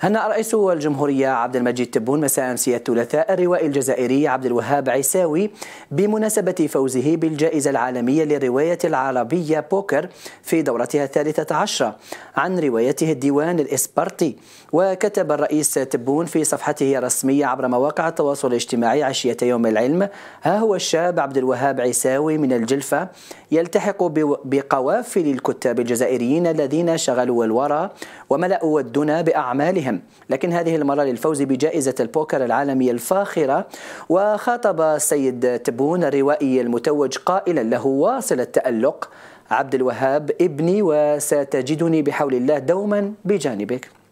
هنأ رئيس الجمهورية عبد المجيد تبون مساء أمسية الثلاثاء الروائي الجزائري عبد الوهاب عيساوي بمناسبة فوزه بالجائزة العالمية للرواية العربية بوكر في دورتها الثالثة عشرة عن روايته الديوان الإسبرتي وكتب الرئيس تبون في صفحته الرسمية عبر مواقع التواصل الاجتماعي عشية يوم العلم ها هو الشاب عبد الوهاب عيساوي من الجلفة يلتحق بقوافل الكتاب الجزائريين الذين شغلوا الورى وملأوا الدنا بأعمال عملهم لكن هذه المرة للفوز بجائزة البوكر العالمية الفاخرة وخاطب السيد تبون الروائي المتوج قائلا له واصل التألق عبد الوهاب ابني وستجدني بحول الله دوما بجانبك